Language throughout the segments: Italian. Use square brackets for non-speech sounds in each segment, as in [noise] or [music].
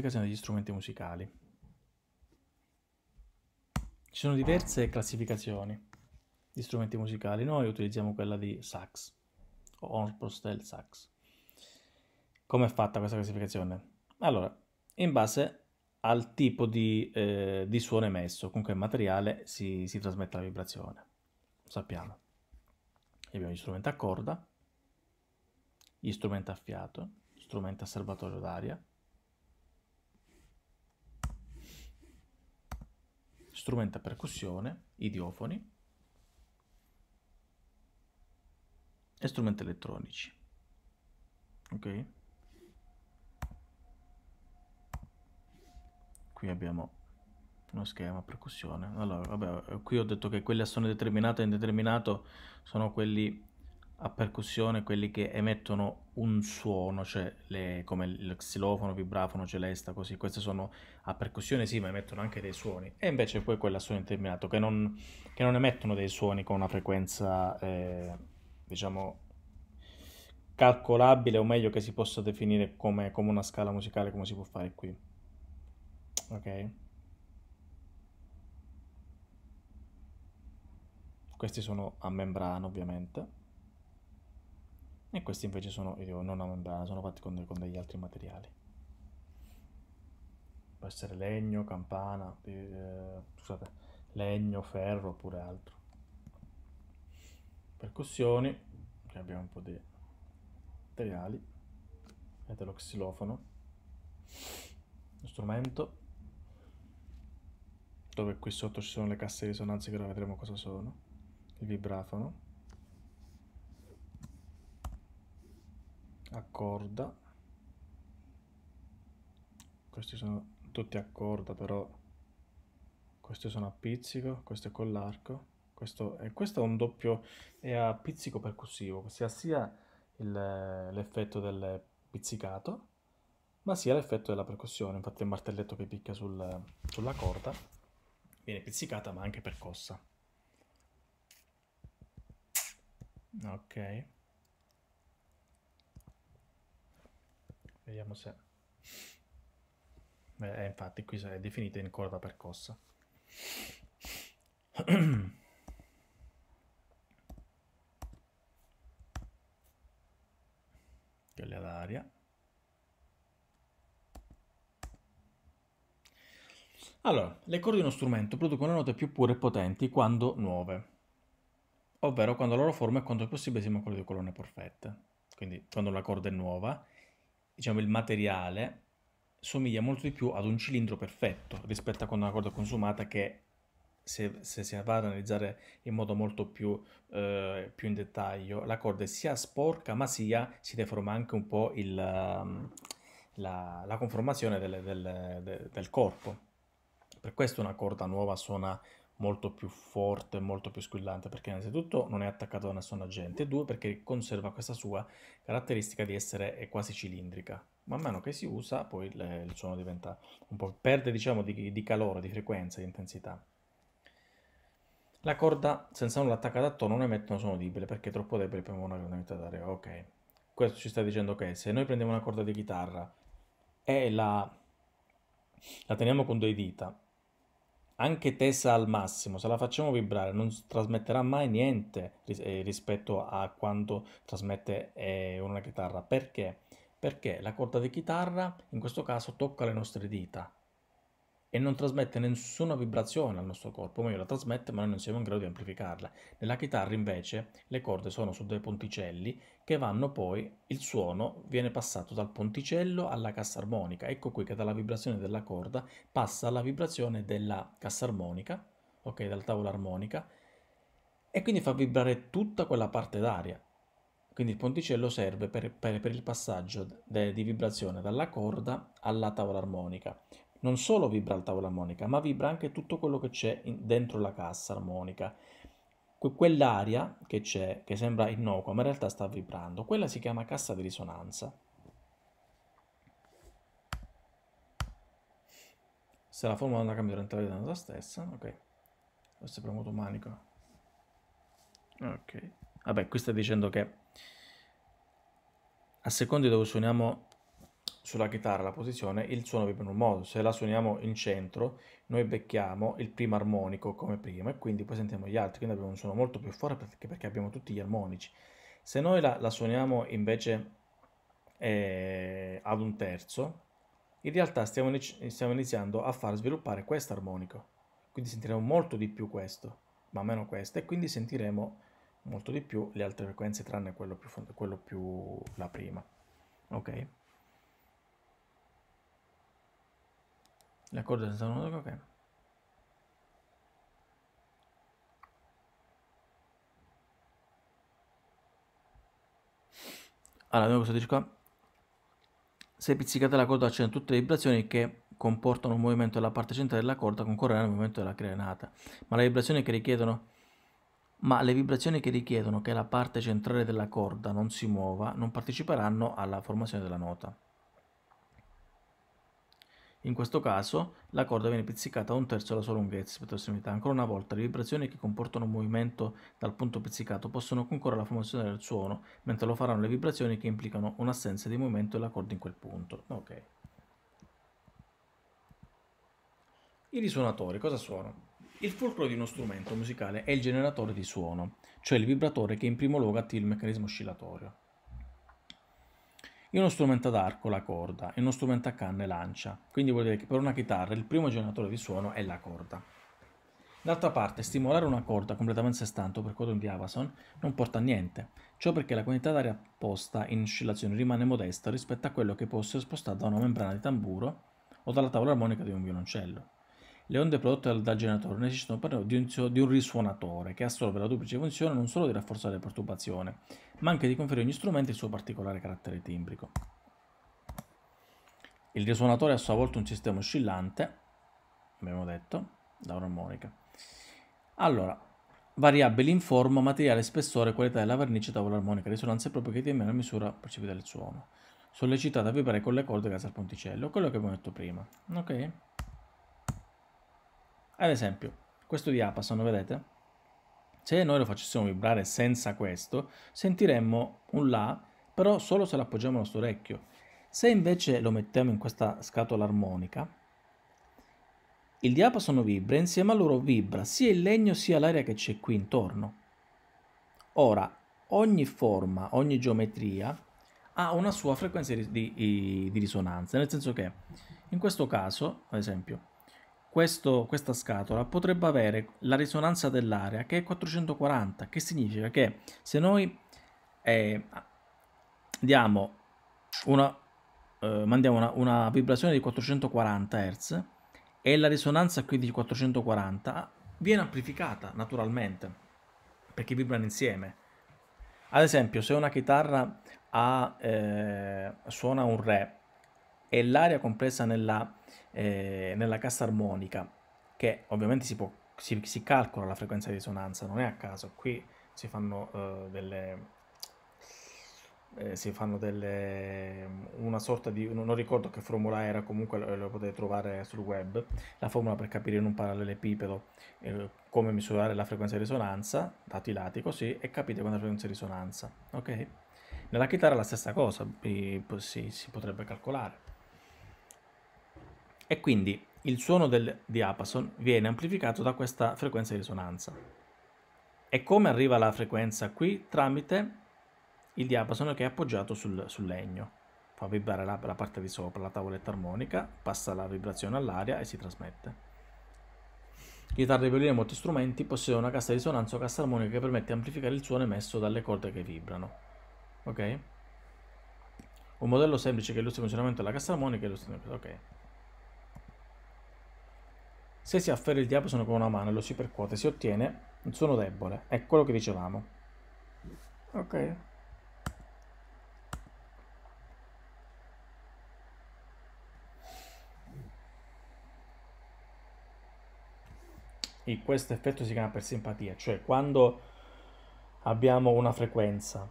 classificazione degli strumenti musicali. Ci sono diverse classificazioni di strumenti musicali, noi utilizziamo quella di sax, o Hornpostel sax. Come è fatta questa classificazione? Allora, in base al tipo di, eh, di suono emesso, con che materiale si, si trasmette la vibrazione. sappiamo. Abbiamo gli strumenti a corda, gli strumenti a fiato, strumenti a serbatoio d'aria, strumento a percussione, idiofoni e strumenti elettronici. Ok? Qui abbiamo uno schema percussione. Allora, vabbè, eh, qui ho detto che quelli a suono determinato e indeterminato sono quelli a percussione quelli che emettono un suono, cioè le, come il xilofono, vibrafono, celesta, così, queste sono a percussione sì, ma emettono anche dei suoni, e invece poi quella a suono interminato, che non, che non emettono dei suoni con una frequenza, eh, diciamo, calcolabile, o meglio che si possa definire come, come una scala musicale, come si può fare qui. Ok? Questi sono a membrana, ovviamente e questi invece sono io, non a membrana, sono fatti con, con, degli altri materiali. Può essere legno, campana, eh, scusate, legno, ferro oppure altro. Percussioni, qui abbiamo un po' di materiali, vedete lo xilofono, lo strumento, dove qui sotto ci sono le casse di risonanza che ora vedremo cosa sono, il vibrafono, la corda questi sono tutti a corda però questi sono a pizzico questo è con l'arco questo, e questo è un doppio è a pizzico percussivo sia sia l'effetto del pizzicato ma sia l'effetto della percussione infatti è il martelletto che picchia sul, sulla corda viene pizzicata ma anche percossa ok Vediamo se... Beh, eh, infatti qui è definita in corda percossa. Quelle [clears throat] d'aria Allora, le corde di uno strumento producono note più pure e potenti quando nuove, ovvero quando la loro forma è quanto è possibile siamo a quella di colonne perfette. Quindi quando la corda è nuova diciamo, il materiale somiglia molto di più ad un cilindro perfetto rispetto a quando una corda consumata che se, se si va ad analizzare in modo molto più, eh, più, in dettaglio, la corda è sia sporca ma sia si deforma anche un po' il, ehm, la, la, conformazione del, del, del corpo. Per questo una corda nuova suona molto più forte, molto più squillante, perché innanzitutto non è attaccato da nessun agente, e due perché conserva questa sua caratteristica di essere quasi cilindrica. Man mano che si usa, poi le, il suono diventa un po' perde diciamo di, di calore, di frequenza, di intensità. La corda senza nulla attaccata attorno non emette un suono udibile perché è troppo debole per una grande unità d'aria. Ok, questo ci sta dicendo che se noi prendiamo una corda di chitarra e la, la teniamo con due dita anche tesa al massimo, se la facciamo vibrare non trasmetterà mai niente eh, rispetto a quanto trasmette eh, una chitarra. Perché? Perché la corda di chitarra in questo caso tocca le nostre dita, e non trasmette nessuna vibrazione al nostro corpo, o meglio la trasmette ma noi non siamo in grado di amplificarla. Nella chitarra invece le corde sono su dei ponticelli che vanno poi, il suono viene passato dal ponticello alla cassa armonica, ecco qui che dalla vibrazione della corda passa alla vibrazione della cassa armonica, ok, dal tavolo armonica, e quindi fa vibrare tutta quella parte d'aria. Quindi il ponticello serve per, per, per il passaggio de, di vibrazione dalla corda alla tavola armonica non solo vibra il tavolo armonica, ma vibra anche tutto quello che c'è dentro la cassa armonica. quell'aria che c'è, che sembra innocua, ma in realtà sta vibrando, quella si chiama cassa di risonanza. Se la formula non la cambia durante la vita della stessa, ok. Questo è premuto manico. Ok. Vabbè, qui sta dicendo che a seconda di dove suoniamo sulla chitarra la posizione, il suono vibra in un modo. Se la suoniamo in centro, noi becchiamo il primo armonico come prima e quindi poi sentiamo gli altri, quindi abbiamo un suono molto più forte perché, perché abbiamo tutti gli armonici. Se noi la, la suoniamo invece eh, ad un terzo, in realtà stiamo, inizi- stiamo iniziando a far sviluppare questo armonico, quindi sentiremo molto di più questo, ma meno questo, e quindi sentiremo molto di più le altre frequenze tranne quello più, quello più la prima. Ok? L'accordo senza nulla, ok. Allora, vediamo cosa dice qua. Se pizzicata la corda accendono tutte le vibrazioni che comportano un movimento della parte centrale della corda concorrere al movimento della granata. Ma le vibrazioni che richiedono ma le vibrazioni che richiedono che la parte centrale della corda non si muova non parteciperanno alla formazione della nota. In questo caso la corda viene pizzicata a un terzo della sua lunghezza piuttosto unità. Ancora una volta le vibrazioni che comportano un movimento dal punto pizzicato possono concorrere alla formazione del suono, mentre lo faranno le vibrazioni che implicano un'assenza di movimento della corda in quel punto. Ok. I risuonatori cosa sono? Il fulcro di uno strumento musicale è il generatore di suono, cioè il vibratore che in primo luogo attiva il meccanismo oscillatorio è uno strumento ad arco la corda, è uno strumento a canne lancia, quindi vuol dire che per una chitarra il primo generatore di suono è la corda. D'altra parte, stimolare una corda completamente sé stante o percorrere un diapason non porta a niente, ciò perché la quantità d'aria posta in oscillazione rimane modesta rispetto a quello che può essere spostato da una membrana di tamburo o dalla tavola armonica di un violoncello. Le onde prodotte dal, dal generatore necessitano però di un, di un, risuonatore che assorbe la duplice funzione non solo di rafforzare la perturbazione, ma anche di conferire a ogni strumento il suo particolare carattere timbrico. Il risuonatore è a sua volta un sistema oscillante, abbiamo detto, da un'armonica. Allora, variabili in forma, materiale, spessore, qualità della vernice, tavola armonica, risonanza proprio che tiene la misura percepita del suono, sollecitata a vibrare con le corde casa al ponticello, quello che abbiamo detto prima, ok? Ad esempio, questo diapason, vedete? Se noi lo facessimo vibrare senza questo, sentiremmo un La, però solo se lo appoggiamo al nostro orecchio. Se invece lo mettiamo in questa scatola armonica, il diapason vibra, insieme a loro vibra sia il legno sia l'aria che c'è qui intorno. Ora, ogni forma, ogni geometria ha una sua frequenza di, di, di risonanza, nel senso che in questo caso, ad esempio, questo, questa scatola potrebbe avere la risonanza dell'area che è 440, che significa che se noi eh, diamo una, eh, mandiamo una, una vibrazione di 440 Hz e la risonanza qui di 440 viene amplificata naturalmente perché vibrano insieme. Ad esempio, se una chitarra ha, eh, suona un Re è l'area compresa nella, eh, nella, cassa armonica, che ovviamente si, può, si, si, calcola la frequenza di risonanza, non è a caso, qui si fanno eh, delle... Eh, si fanno delle una sorta di non ricordo che formula era comunque lo, potete trovare sul web la formula per capire in un parallelepipedo eh, come misurare la frequenza di risonanza dati i lati così e capite quando è la frequenza di risonanza ok nella chitarra la stessa cosa si, si potrebbe calcolare e quindi il suono del diapason viene amplificato da questa frequenza di risonanza. E come arriva la frequenza qui? Tramite il diapason che è appoggiato sul, sul legno. Fa vibrare la, la parte di sopra, la tavoletta armonica, passa la vibrazione all'aria e si trasmette. Chitarre, violino e molti strumenti possiedono una cassa di risonanza o cassa armonica che permette di amplificare il suono emesso dalle corde che vibrano. Ok? Un modello semplice che illustra il funzionamento della cassa armonica illustra... Ok. Se si afferra il diapasono con una mano e lo si percuote, si ottiene un suono debole. È quello che dicevamo. Ok. E questo effetto si chiama per simpatia, cioè quando abbiamo una frequenza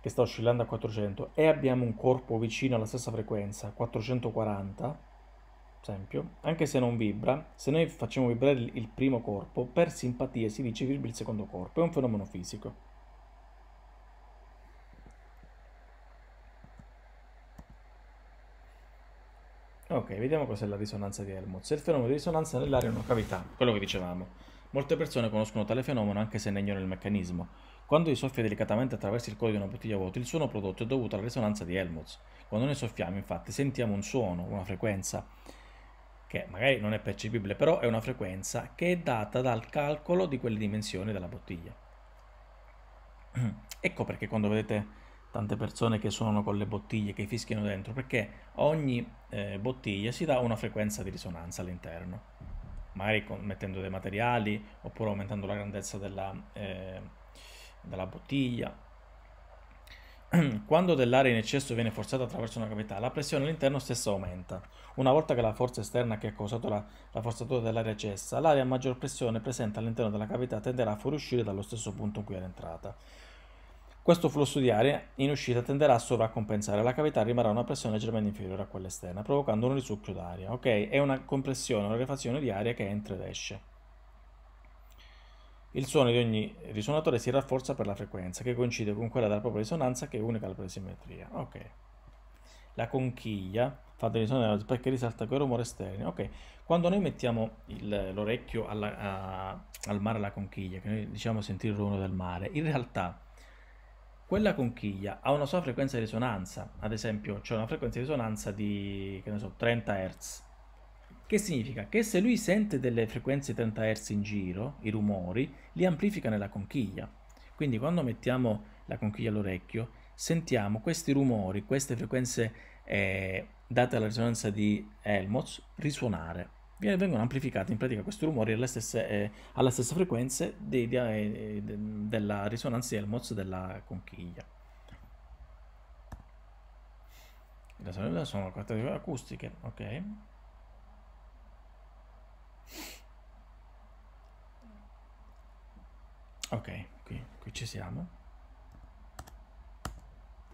che sta oscillando a 400 e abbiamo un corpo vicino alla stessa frequenza, 440, esempio, anche se non vibra, se noi facciamo vibrare il primo corpo, per simpatia si dice vibra il secondo corpo, è un fenomeno fisico. Ok, vediamo cos'è la risonanza di Helmholtz. È il fenomeno di risonanza nell'area in una cavità, quello che dicevamo. Molte persone conoscono tale fenomeno anche se ne ignorano il meccanismo. Quando si soffia delicatamente attraverso il collo di una bottiglia vuota, il suono prodotto è dovuto alla risonanza di Helmholtz. Quando noi soffiamo, infatti, sentiamo un suono, una frequenza che magari non è percepibile, però è una frequenza che è data dal calcolo di quelle dimensioni della bottiglia. [clears throat] Ecco perché quando vedete tante persone che suonano con le bottiglie, che fischiano dentro, perché ogni eh, bottiglia si dà una frequenza di risonanza all'interno, magari con, mettendo dei materiali oppure aumentando la grandezza della, eh, della bottiglia. [clears throat] Quando dell'aria in eccesso viene forzata attraverso una cavità, la pressione all'interno stessa aumenta. Una volta che la forza esterna che ha causato la, la forzatura dell'aria cessa, l'aria a maggior pressione presente all'interno della cavità tenderà a fuoriuscire dallo stesso punto in cui era entrata. Questo flusso di aria in uscita tenderà a sovracompensare, la cavità rimarrà a una pressione leggermente inferiore a quella esterna, provocando un risucchio d'aria. Ok? È una compressione, una refazione di aria che entra ed esce. Il suono di ogni risonatore si rafforza per la frequenza, che coincide con quella della propria risonanza, che è unica alla propria simmetria. Ok. La conchiglia fa dei risonanti perché risalta quel rumore esterno. Ok. Quando noi mettiamo l'orecchio al mare la conchiglia, che noi diciamo sentire il rumore del mare, in realtà quella conchiglia ha una sua frequenza di risonanza. Ad esempio, c'è una frequenza di risonanza di so, 30 Hz che significa? Che se lui sente delle frequenze 30 Hz in giro, i rumori, li amplifica nella conchiglia. Quindi quando mettiamo la conchiglia all'orecchio, sentiamo questi rumori, queste frequenze eh, date alla risonanza di Helmholtz, risuonare. Vengono amplificati in pratica questi rumori alle stesse, eh, alla stessa frequenza di, di, eh, della risonanza di Helmholtz della conchiglia. Le sono quattro acustiche, ok? Ok, qui, qui ci siamo.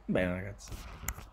Bene ragazzi.